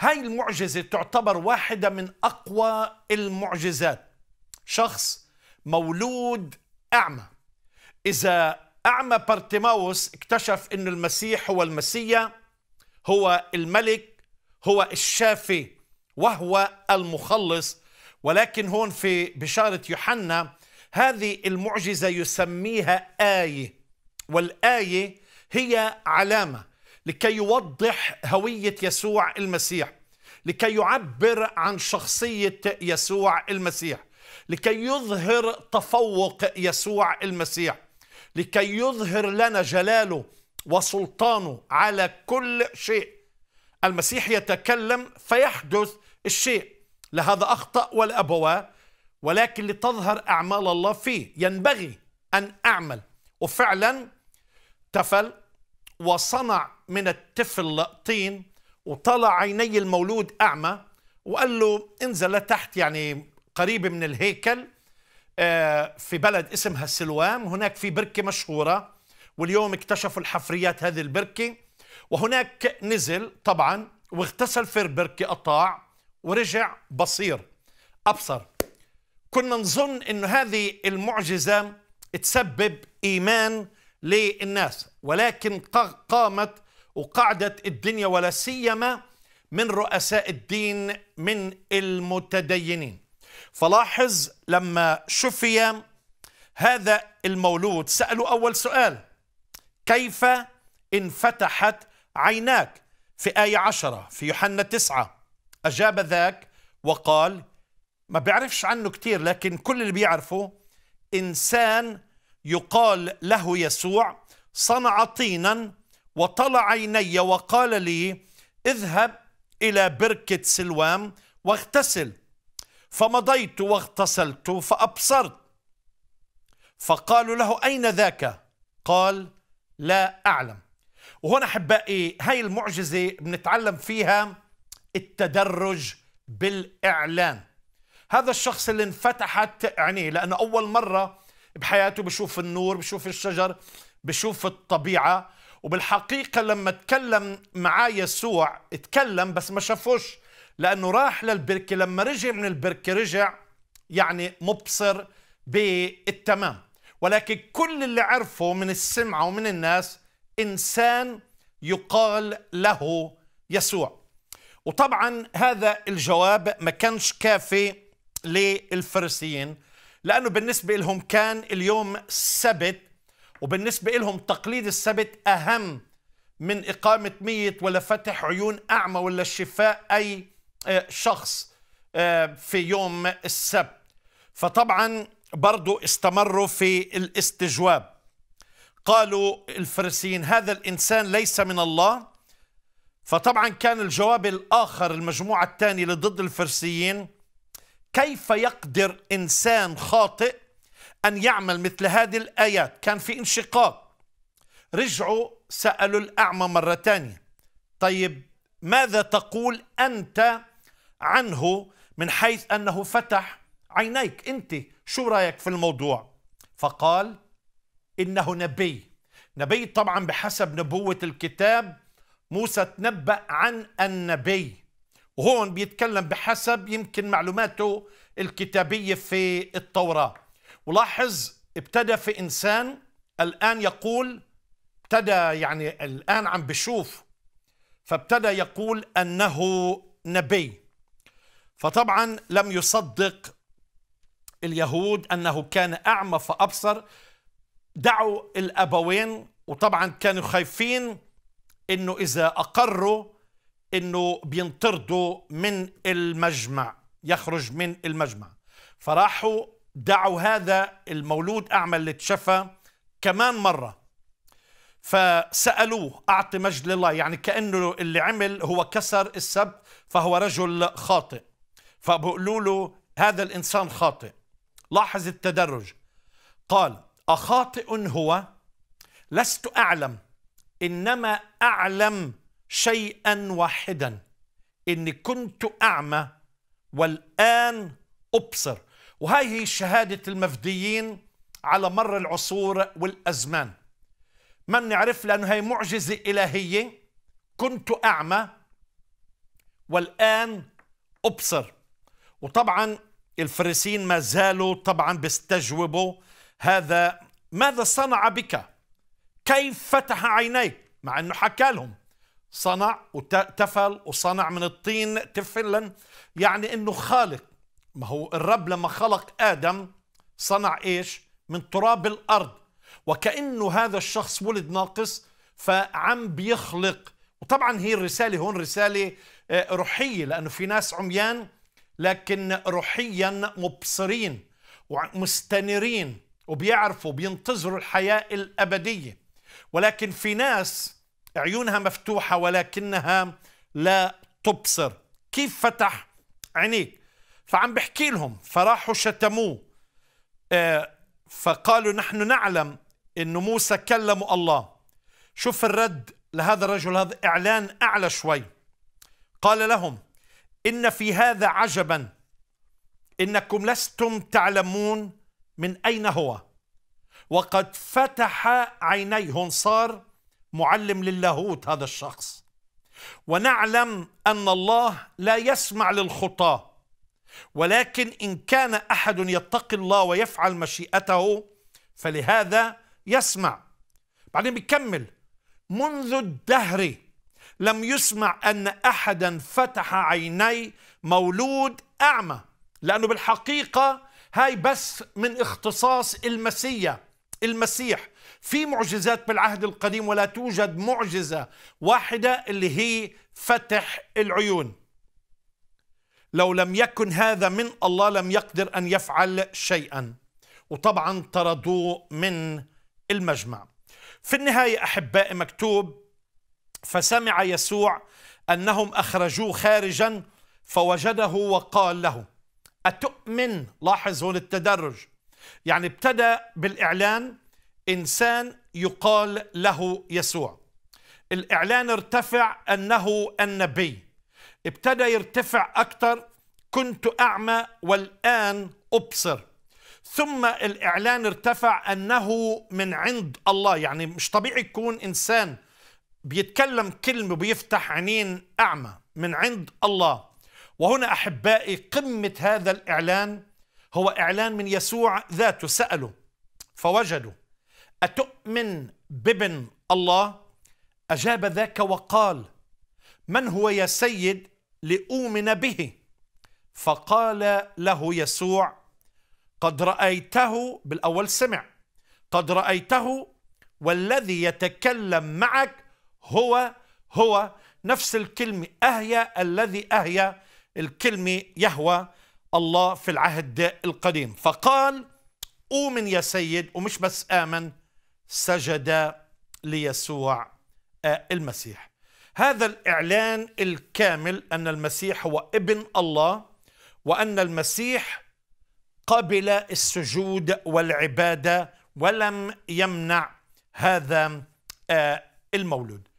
هاي المعجزة تعتبر واحدة من أقوى المعجزات شخص مولود أعمى إذا أعمى بارتيماوس اكتشف أن المسيح هو المسيا هو الملك هو الشافي وهو المخلص ولكن هون في بشارة يوحنا هذه المعجزة يسميها آية والآية هي علامة لكي يوضح هوية يسوع المسيح لكي يعبر عن شخصية يسوع المسيح لكي يظهر تفوق يسوع المسيح لكي يظهر لنا جلاله وسلطانه على كل شيء المسيح يتكلم فيحدث الشيء لهذا أخطأ والأبواء ولكن لتظهر أعمال الله فيه ينبغي أن أعمل وفعلا تفل وصنع من الطفل طين وطلع عيني المولود أعمى وقال له انزل لتحت يعني قريب من الهيكل آه، في بلد اسمها سلوام هناك في بركة مشهورة واليوم اكتشفوا الحفريات هذه البركة وهناك نزل طبعا واغتسل في البركة أطاع ورجع بصير أبصر كنا نظن أن هذه المعجزة تسبب إيمان للناس ولكن قامت وقعدت الدنيا ولا سيما من رؤساء الدين من المتدينين فلاحظ لما شفي هذا المولود سألوا أول سؤال كيف انفتحت عيناك في آية عشرة في يوحنا تسعة أجاب ذاك وقال ما بيعرفش عنه كتير لكن كل اللي بيعرفه إنسان يقال له يسوع صنع طينا وطلع عيني وقال لي اذهب إلى بركة سلوام واغتسل فمضيت واغتسلت فأبصرت فقالوا له أين ذاك قال لا أعلم وهنا أحبائي هاي المعجزة بنتعلم فيها التدرج بالإعلان هذا الشخص اللي انفتحت عينيه لأنه أول مرة بحياته بشوف النور بشوف الشجر بشوف الطبيعة وبالحقيقة لما تكلم مع يسوع تكلم بس ما شافوش لأنه راح للبركة لما رجع من البركة رجع يعني مبصر بالتمام ولكن كل اللي عرفه من السمعة ومن الناس إنسان يقال له يسوع وطبعا هذا الجواب ما كانش كافي للفرسيين لأنه بالنسبة لهم كان اليوم سبت وبالنسبة لهم تقليد السبت أهم من إقامة ميت ولا فتح عيون أعمى ولا شفاء أي آه، شخص آه، في يوم السبت فطبعا برضو استمروا في الاستجواب قالوا الفرسين هذا الإنسان ليس من الله فطبعا كان الجواب الآخر المجموعة الثانية اللي ضد كيف يقدر إنسان خاطئ أن يعمل مثل هذه الآيات كان في انشقاق رجعوا سألوا الأعمى مرة ثانية طيب ماذا تقول أنت عنه من حيث أنه فتح عينيك أنت شو رأيك في الموضوع فقال إنه نبي نبي طبعا بحسب نبوة الكتاب موسى تنبأ عن النبي وهون بيتكلم بحسب يمكن معلوماته الكتابية في التوراة ولاحظ ابتدى في إنسان الآن يقول ابتدى يعني الآن عم بشوف فابتدى يقول أنه نبي فطبعا لم يصدق اليهود أنه كان أعمى فأبصر دعوا الأبوين وطبعا كانوا خايفين أنه إذا أقروا انه بينطردوا من المجمع يخرج من المجمع فراحوا دعوا هذا المولود اعمى اللي اتشفى كمان مره فسالوه اعطي مجد لله يعني كانه اللي عمل هو كسر السبت فهو رجل خاطئ فبقولوا له هذا الانسان خاطئ لاحظ التدرج قال اخاطئ هو لست اعلم انما اعلم شيئا واحدا إني كنت أعمى والآن أبصر وهي هي شهادة المفديين على مر العصور والأزمان ما نعرف لأنه هي معجزة إلهية كنت أعمى والآن أبصر وطبعا الفريسين ما زالوا طبعا بيستجوبوا هذا ماذا صنع بك كيف فتح عينيك مع أنه حكى لهم صنع وتفل وصنع من الطين تفلا يعني انه خالق ما هو الرب لما خلق ادم صنع ايش من تراب الارض وكانه هذا الشخص ولد ناقص فعم بيخلق وطبعا هي الرساله هون رساله آه، روحيه لانه في ناس عميان لكن روحيا مبصرين ومستنيرين وبيعرفوا بينتظروا الحياه الابديه ولكن في ناس عيونها مفتوحة ولكنها لا تبصر كيف فتح عينيك فعم بحكي لهم فراحوا شتموه آه، فقالوا نحن نعلم انه موسى كلموا الله شوف الرد لهذا الرجل هذا اعلان اعلى شوي قال لهم ان في هذا عجبا انكم لستم تعلمون من اين هو وقد فتح عينيهم صار معلم للاهوت هذا الشخص ونعلم ان الله لا يسمع للخطاه ولكن ان كان احد يتقي الله ويفعل مشيئته فلهذا يسمع بعدين بيكمل منذ الدهر لم يسمع ان احدا فتح عيني مولود اعمى لانه بالحقيقه هاي بس من اختصاص المسيح المسيح في معجزات بالعهد القديم ولا توجد معجزة واحدة اللي هي فتح العيون لو لم يكن هذا من الله لم يقدر أن يفعل شيئا وطبعا طردوه من المجمع في النهاية أحبائي مكتوب فسمع يسوع أنهم أخرجوه خارجا فوجده وقال له أتؤمن لاحظ هون التدرج يعني ابتدى بالإعلان إنسان يقال له يسوع الإعلان ارتفع أنه النبي ابتدى يرتفع أكثر كنت أعمى والآن أبصر ثم الإعلان ارتفع أنه من عند الله يعني مش طبيعي يكون إنسان بيتكلم كلمة بيفتح عينين أعمى من عند الله وهنا أحبائي قمة هذا الإعلان هو إعلان من يسوع ذاته سأله فوجدوا أتؤمن بابن الله أجاب ذاك وقال من هو يا سيد لأؤمن به فقال له يسوع قد رأيته بالأول سمع قد رأيته والذي يتكلم معك هو هو نفس الكلمة أهيا الذي أهيا الكلمة يهوى الله في العهد القديم فقال أؤمن يا سيد ومش بس آمن سجد ليسوع آه، المسيح هذا الإعلان الكامل أن المسيح هو ابن الله وأن المسيح قبل السجود والعبادة ولم يمنع هذا آه، المولود